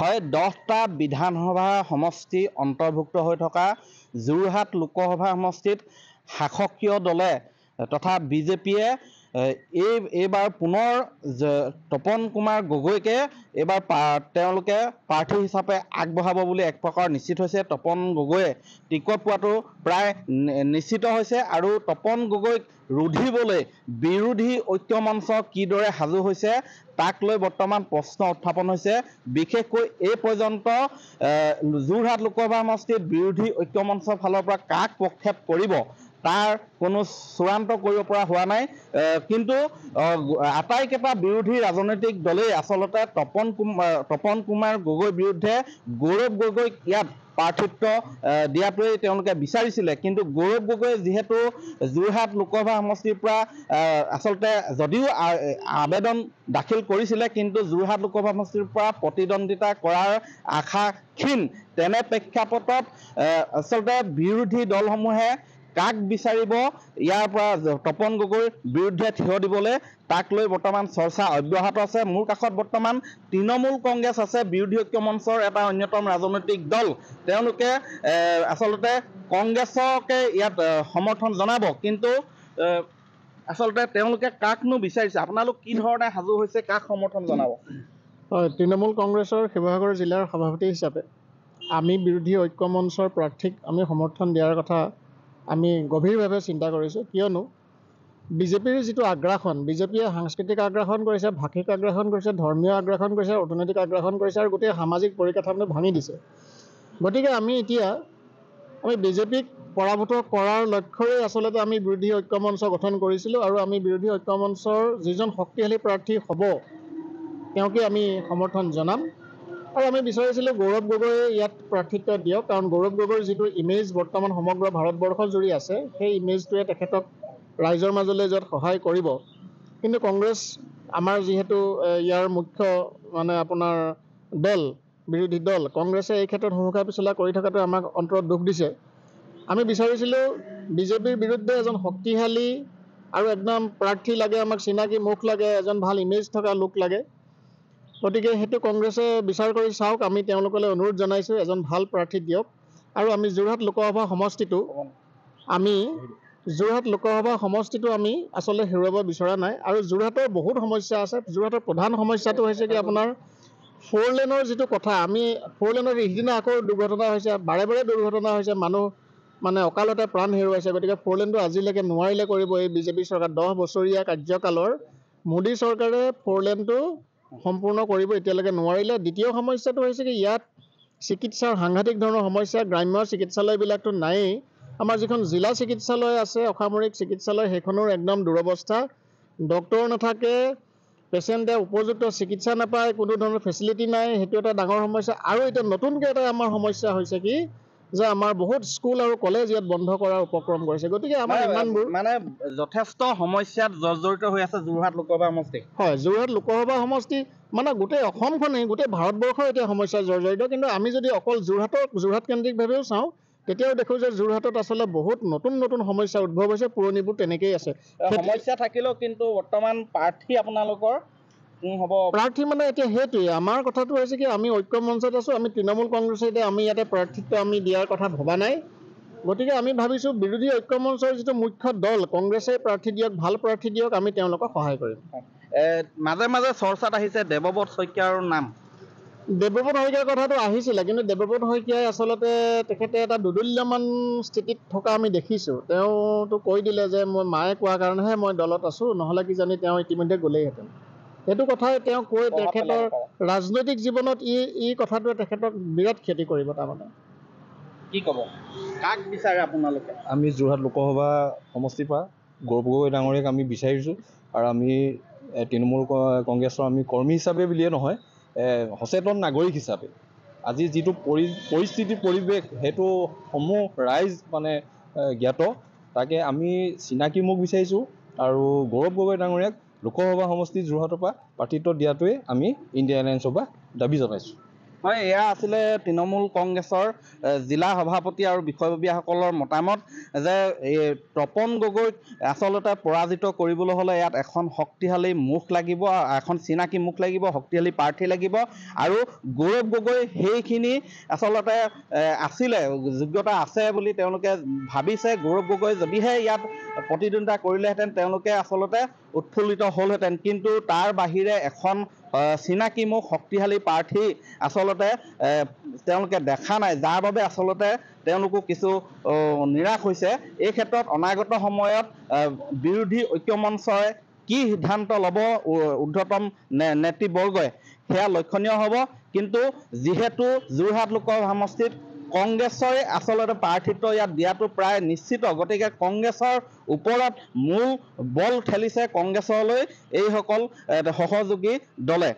হয় দহটা বিধানসভা সমষ্টি অন্তৰ্ভুক্ত হৈ থকা যোৰহাট লোকসভা সমষ্টিত শাসকীয় দলে তথা বিজেপিয়ে এই এইবাৰ পুনৰ তপন কুমাৰ গগৈকে এইবাৰ তেওঁলোকে প্ৰাৰ্থী হিচাপে আগবঢ়াব বুলি এক প্ৰকাৰ নিশ্চিত হৈছে তপন গগৈয়ে টিকট পোৱাটো প্ৰায় নিশ্চিত হৈছে আৰু তপন গগৈক ৰুধিবলৈ বিৰোধী ঐক্য মঞ্চ কিদৰে সাজু হৈছে তাক লৈ বৰ্তমান প্ৰশ্ন উত্থাপন হৈছে বিশেষকৈ এই পৰ্যন্ত যোৰহাট লোকসভা সমষ্টিত বিৰোধী ঐক্য মঞ্চৰ ফালৰ পৰা কাক প্ৰক্ষেপ কৰিব তাৰ কোনো চূড়ান্ত কৰিব পৰা হোৱা নাই কিন্তু আটাইকেইটা বিৰোধী ৰাজনৈতিক দলেই আচলতে তপন কুমাৰ তপন কুমাৰ গগৈৰ বিৰুদ্ধে গৌৰৱ গগৈক ইয়াত প্ৰাৰ্থিত্ব দিয়াটোৱেই তেওঁলোকে বিচাৰিছিলে কিন্তু গৌৰৱ গগৈ যিহেতু যোৰহাট লোকসভা সমষ্টিৰ পৰা আচলতে যদিও আবেদন দাখিল কৰিছিলে কিন্তু যোৰহাট লোকসভা সমষ্টিৰ পৰা প্ৰতিদ্বন্দ্বিতা কৰাৰ আশা ক্ষীণ তেনে প্ৰেক্ষাপটত আচলতে বিৰোধী দলসমূহে কাক বিচাৰিব ইয়াৰ পৰা তপন গগৈৰ বিৰুদ্ধে থিয় দিবলৈ তাক লৈ বৰ্তমান চৰ্চা অব্যাহত আছে মোৰ কাষত বৰ্তমান তৃণমূল কংগ্ৰেছ আছে বিৰোধী ঐক্য মঞ্চৰ এটা অন্যতম ৰাজনৈতিক দল তেওঁলোকে আচলতে কংগ্ৰেছকে ইয়াত সমৰ্থন জনাব কিন্তু আচলতে তেওঁলোকে কাকনো বিচাৰিছে আপোনালোক কি ধৰণে সাজু হৈছে কাক সমৰ্থন জনাব হয় তৃণমূল কংগ্ৰেছৰ শিৱসাগৰ জিলাৰ সভাপতি হিচাপে আমি বিৰোধী ঐক্য মঞ্চৰ প্ৰাৰ্থীক আমি সমৰ্থন দিয়াৰ কথা আমি গভীৰভাৱে চিন্তা কৰিছোঁ কিয়নো বিজেপিৰ যিটো আগ্ৰাসন বিজেপিয়ে সাংস্কৃতিক আগ্ৰাসন কৰিছে ভাষিক আগ্ৰাসন কৰিছে ধৰ্মীয় আগ্ৰাসন কৰিছে অৰ্থনৈতিক আগ্ৰাসন কৰিছে আৰু গোটেই সামাজিক পৰিকাঠামো ভাঙি দিছে গতিকে আমি এতিয়া আমি বিজেপিক পৰাভূত কৰাৰ লক্ষ্যৰেই আচলতে আমি বিৰোধী ঐক্য মঞ্চ গঠন কৰিছিলোঁ আৰু আমি বিৰোধী ঐক্য মঞ্চৰ যিজন শক্তিশালী প্ৰাৰ্থী হ'ব তেওঁকে আমি সমৰ্থন জনাম আৰু আমি বিচাৰিছিলোঁ গৌৰৱ গগৈয়ে ইয়াত প্ৰাৰ্থিত্ব দিয়ক কাৰণ গৌৰৱ গগৈৰ যিটো ইমেজ বৰ্তমান সমগ্ৰ ভাৰতবৰ্ষজুৰি আছে সেই ইমেজটোৱে তেখেতক ৰাইজৰ মাজলৈ যোৱাত সহায় কৰিব কিন্তু কংগ্ৰেছ আমাৰ যিহেতু ইয়াৰ মুখ্য মানে আপোনাৰ দল বিৰোধী দল কংগ্ৰেছে এই ক্ষেত্ৰত সমুখা পিছলা কৰি থকাটোৱে আমাক অন্তৰত দুখ দিছে আমি বিচাৰিছিলোঁ বিজেপিৰ বিৰুদ্ধে এজন শক্তিশালী আৰু একদম প্ৰাৰ্থী লাগে আমাক চিনাকি মুখ লাগে এজন ভাল ইমেজ থকা লোক লাগে গতিকে সেইটো কংগ্ৰেছে বিচাৰ কৰি চাওক আমি তেওঁলোকলৈ অনুৰোধ জনাইছোঁ এজন ভাল প্ৰাৰ্থী দিয়ক আৰু আমি যোৰহাট লোকসভা সমষ্টিটো আমি যোৰহাট লোকসভা সমষ্টিটো আমি আচলতে হেৰুৱাব বিচৰা নাই আৰু যোৰহাটৰ বহুত সমস্যা আছে যোৰহাটৰ প্ৰধান সমস্যাটো হৈছে কি আপোনাৰ ফ'ৰ লেনৰ যিটো কথা আমি ফ'ৰ লেনৰ সিদিনা আকৌ দুৰ্ঘটনা হৈছে বাৰে বাৰে দুৰ্ঘটনা হৈছে মানুহ মানে অকালতে প্ৰাণ হেৰুৱাইছে গতিকে ফ'ৰ লেনটো আজিলৈকে নোৱাৰিলে কৰিব এই বিজেপি চৰকাৰ দহ বছৰীয়া কাৰ্যকালৰ মোদী চৰকাৰে ফ'ৰ লেনটো সম্পূৰ্ণ কৰিব এতিয়ালৈকে নোৱাৰিলে দ্বিতীয় সমস্যাটো হৈছে কি ইয়াত চিকিৎসাৰ সাংঘাতিক ধৰণৰ সমস্যা গ্ৰাম্য চিকিৎসালয়বিলাকতো নায়েই আমাৰ যিখন জিলা চিকিৎসালয় আছে অসামৰিক চিকিৎসালয় সেইখনৰ একদম দুৰৱস্থা ডক্টৰ নাথাকে পেচেণ্টে উপযুক্ত চিকিৎসা নাপায় কোনো ধৰণৰ ফেচিলিটি নাই সেইটো এটা ডাঙৰ সমস্যা আৰু এতিয়া নতুনকৈ এটা আমাৰ সমস্যা হৈছে কি যে আমাৰ বহুত স্কুল আৰু কলেজ ইয়াত বন্ধ কৰাৰ উপক্ৰম কৰিছে গতিকে আমাৰ ইমানবোৰ মানে যথেষ্ট সমস্যাত জৰ্জৰিত হৈ আছে যোৰহাট লোকসভা সমষ্টি হয় যোৰহাট লোকসভা সমষ্টি মানে গোটেই অসমখনেই গোটেই ভাৰতবৰ্ষৰ এতিয়া সমস্যাত জৰ্জৰিত কিন্তু আমি যদি অকল যোৰহাটৰ যোৰহাট কেন্দ্ৰিকভাৱেও চাওঁ তেতিয়াও দেখো যে যোৰহাটত আচলতে বহুত নতুন নতুন সমস্যাৰ উদ্ভৱ হৈছে পুৰণিবোৰ তেনেকেই আছে সমস্যা থাকিলেও কিন্তু বৰ্তমান প্ৰাৰ্থী আপোনালোকৰ কোন হ'ব প্ৰাৰ্থী মানে এতিয়া সেইটোৱে আমাৰ কথাটো হৈছে কি আমি ঐক্য মঞ্চত আছো আমি তৃণমূল কংগ্ৰেছে এতিয়া আমি ইয়াতে প্ৰাৰ্থীত্ব আমি দিয়াৰ কথা ভবা নাই গতিকে আমি ভাবিছো বিৰোধী ঐক্য মঞ্চৰ যিটো মুখ্য দল কংগ্ৰেছে প্ৰাৰ্থী দিয়ক ভাল প্ৰাৰ্থী দিয়ক আমি তেওঁলোকক সহায় কৰিম মাজে মাজে চৰ্চাত আহিছে দেৱব্ৰত শইকীয়াৰ নাম দেৱব্ৰত শইকীয়াৰ কথাটো আহিছিলে কিন্তু দেৱব্ৰত শইকীয়াই আচলতে তেখেতে এটা দুদুল্যমান স্থিতিত থকা আমি দেখিছোঁ তেওঁতো কৈ দিলে যে মই মায়ে কোৱাৰ কাৰণেহে মই দলত আছোঁ নহ'লে কিজানি তেওঁ ইতিমধ্যে গ'লেইহেঁতেন সেইটো কথাই তেওঁ কৈ তেখেতৰ ৰাজনৈতিক জীৱনত ই ই কথাটোৱে তেখেতক বিৰাট ক্ষতি কৰিব তাৰমানে কি ক'ব কাক বিচাৰে আপোনালোকে আমি যোৰহাট লোকসভা সমষ্টিৰ পৰা গৌৰৱ গগৈ ডাঙৰীয়াক আমি বিচাৰিছোঁ আৰু আমি তৃণমূল কংগ্ৰেছৰ আমি কৰ্মী হিচাপে বুলিয়ে নহয় সচেতন নাগৰিক হিচাপে আজি যিটো পৰি পৰিস্থিতি পৰিৱেশ সেইটো সমূহ ৰাইজ মানে জ্ঞাত তাকে আমি চিনাকি মোক বিচাৰিছোঁ আৰু গৌৰৱ গগৈ ডাঙৰীয়াক লোকসভা সমষ্টি যোৰহাটৰ পৰা প্ৰাৰ্থিত্ব দিয়াটোৱে আমি ইণ্ডিয়া এলায়েন্সৰ পৰা দাবী জনাইছোঁ হয় এয়া আছিলে তৃণমূল কংগ্ৰেছৰ জিলা সভাপতি আৰু বিষয়ববীয়াসকলৰ মতামত যে এই তপন গগৈক আচলতে পৰাজিত কৰিবলৈ হ'লে ইয়াত এখন শক্তিশালী মুখ লাগিব এখন চিনাকি মুখ লাগিব শক্তিশালী প্ৰাৰ্থী লাগিব আৰু গৌৰৱ গগৈ সেইখিনি আচলতে আছিলে যোগ্যতা আছে বুলি তেওঁলোকে ভাবিছে গৌৰৱ গগৈ যদিহে ইয়াত প্ৰতিদ্বন্দ্বিতা কৰিলেহেঁতেন তেওঁলোকে আচলতে উৎফুল্লিত হ'লহেঁতেন কিন্তু তাৰ বাহিৰে এখন চিনাকি মোক শক্তিশালী প্ৰাৰ্থী আচলতে তেওঁলোকে দেখা নাই যাৰ বাবে আচলতে তেওঁলোকো কিছু নিৰাশ হৈছে এই ক্ষেত্ৰত অনাগত সময়ত বিৰোধী ঐক্যমঞ্চই কি সিদ্ধান্ত ল'ব ঊৰ্ধতম নেতৃবৰ্গই সেয়া লক্ষণীয় হ'ব কিন্তু যিহেতু যোৰহাট লোকসভা সমষ্টিত কংগ্ৰেছৰে আচলতে প্ৰাৰ্থিত্ব ইয়াত দিয়াটো প্ৰায় নিশ্চিত গতিকে কংগ্ৰেছৰ ওপৰত মূল বল ঠেলিছে কংগ্ৰেছলৈ এইসকল সহযোগী দলে